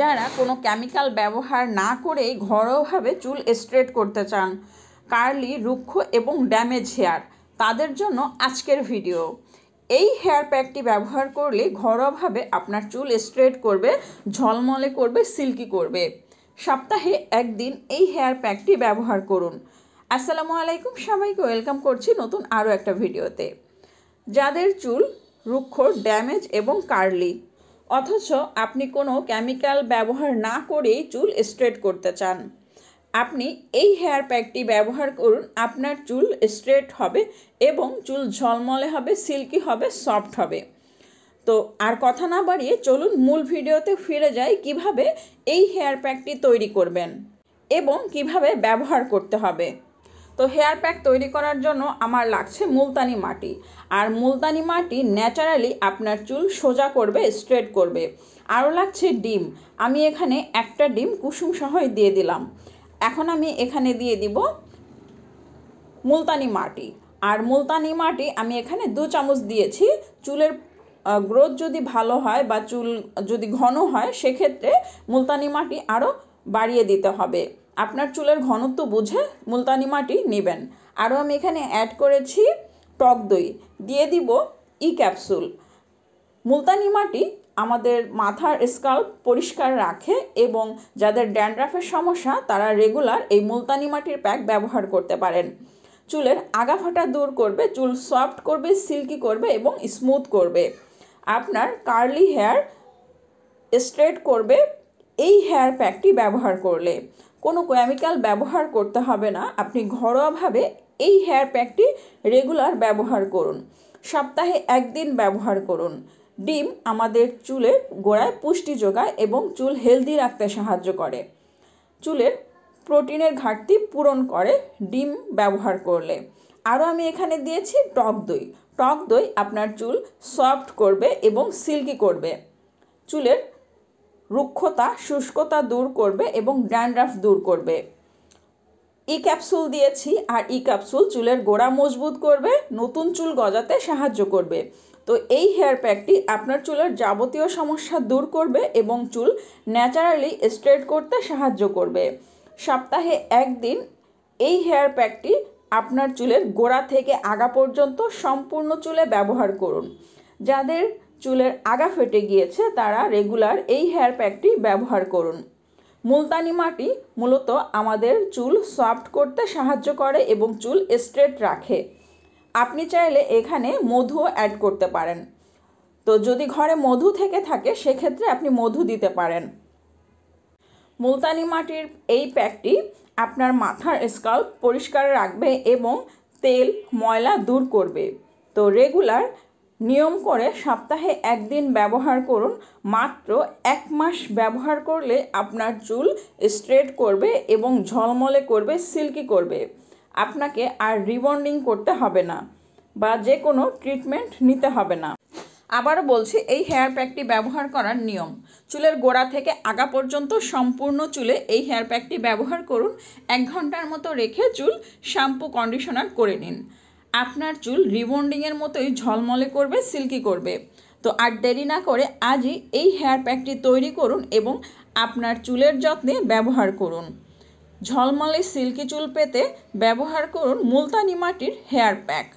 যারা কোনো কেমিক্যাল ব্যবহার না করে ঘরোয়াভাবে চুল স্ট্রেট করতে চান কার্লি রুক্ষ এবং ড্যামেজ হেয়ার তাদের জন্য আজকের ভিডিও এই হেয়ার প্যাকটি ব্যবহার করলে ঘরোয়াভাবে আপনার চুল স্ট্রেট করবে ঝলমলে করবে সিল্কি করবে সপ্তাহে একদিন এই হেয়ার প্যাকটি ব্যবহার করুন আসসালামু আলাইকুম সবাইকে ওয়েলকাম করছি নতুন আরও একটা ভিডিওতে যাদের চুল রুক্ষ ড্যামেজ এবং কার্লি অথচ আপনি কোনো কেমিক্যাল ব্যবহার না করেই চুল স্ট্রেট করতে চান আপনি এই হেয়ার প্যাকটি ব্যবহার করুন আপনার চুল স্ট্রেট হবে এবং চুল ঝলমলে হবে সিল্কি হবে সফট হবে তো আর কথা না বাড়িয়ে চলুন মূল ভিডিওতে ফিরে যাই কিভাবে এই হেয়ার প্যাকটি তৈরি করবেন এবং কিভাবে ব্যবহার করতে হবে তো হেয়ার প্যাক তৈরি করার জন্য আমার লাগছে মুলতানি মাটি আর মুলতানি মাটি ন্যাচারালি আপনার চুল সোজা করবে স্ট্রেট করবে আরও লাগছে ডিম আমি এখানে একটা ডিম কুসুম সহই দিয়ে দিলাম এখন আমি এখানে দিয়ে দিব মুলতানি মাটি আর মুলতানি মাটি আমি এখানে দু চামচ দিয়েছি চুলের গ্রোথ যদি ভালো হয় বা চুল যদি ঘন হয় সেক্ষেত্রে মুলতানি মাটি আরও বাড়িয়ে দিতে হবে আপনার চুলের ঘনত্ব বুঝে মুলতানি মাটি নেবেন আরও আমি এখানে অ্যাড করেছি টক দই দিয়ে দিব ই ক্যাপসুল মুলতানি মাটি আমাদের মাথার স্কাল পরিষ্কার রাখে এবং যাদের ড্যান্ড্রাফের সমস্যা তারা রেগুলার এই মুলতানি মাটির প্যাক ব্যবহার করতে পারেন চুলের আগাফাটা দূর করবে চুল সফট করবে সিল্কি করবে এবং স্মুথ করবে আপনার কার্লি হেয়ার স্ট্রেট করবে এই হেয়ার প্যাকটি ব্যবহার করলে কোনো কেমিক্যাল ব্যবহার করতে হবে না আপনি ঘরোয়াভাবে এই হেয়ার প্যাকটি রেগুলার ব্যবহার করুন সপ্তাহে একদিন ব্যবহার করুন ডিম আমাদের চুলের গোড়ায় পুষ্টি যোগায় এবং চুল হেলদি রাখতে সাহায্য করে চুলের প্রোটিনের ঘাটতি পূরণ করে ডিম ব্যবহার করলে আরও আমি এখানে দিয়েছি টক দই টক দই আপনার চুল সফট করবে এবং সিল্কি করবে চুলের রুক্ষতা শুষ্কতা দূর করবে এবং ড্যান্ড্রাফ দূর করবে ই ক্যাপসুল দিয়েছি আর ই ক্যাপসুল চুলের গোড়া মজবুত করবে নতুন চুল গজাতে সাহায্য করবে তো এই হেয়ার প্যাকটি আপনার চুলের যাবতীয় সমস্যা দূর করবে এবং চুল ন্যাচারালি স্ট্রেট করতে সাহায্য করবে সপ্তাহে একদিন এই হেয়ার প্যাকটি আপনার চুলের গোড়া থেকে আগা পর্যন্ত সম্পূর্ণ চুলে ব্যবহার করুন যাদের চুলের আগা ফেটে গিয়েছে তারা রেগুলার এই হেয়ার প্যাকটি ব্যবহার করুন মুলতানি মাটি মূলত আমাদের চুল সফট করতে সাহায্য করে এবং চুল স্ট্রেট রাখে আপনি চাইলে এখানে মধু অ্যাড করতে পারেন তো যদি ঘরে মধু থেকে থাকে সেক্ষেত্রে আপনি মধু দিতে পারেন মুলতানি মাটির এই প্যাকটি আপনার মাথার স্কাল্প পরিষ্কার রাখবে এবং তেল ময়লা দূর করবে তো রেগুলার নিয়ম করে সপ্তাহে একদিন ব্যবহার করুন মাত্র এক মাস ব্যবহার করলে আপনার চুল স্ট্রেট করবে এবং ঝলমলে করবে সিল্কি করবে আপনাকে আর রিবন্ডিং করতে হবে না বা যে কোনো ট্রিটমেন্ট নিতে হবে না আবারও বলছি এই হেয়ার প্যাকটি ব্যবহার করার নিয়ম চুলের গোড়া থেকে আগা পর্যন্ত সম্পূর্ণ চুলে এই হেয়ার প্যাকটি ব্যবহার করুন এক ঘন্টার মতো রেখে চুল শ্যাম্পু কন্ডিশনার করে নিন আপনার চুল রিবন্ডিংয়ের মতোই ঝলমলে করবে সিল্কি করবে তো আর দেরি না করে আজই এই হেয়ার প্যাকটি তৈরি করুন এবং আপনার চুলের যত্নে ব্যবহার করুন ঝলমলে সিল্কি চুল পেতে ব্যবহার করুন মুলতানি মাটির হেয়ার প্যাক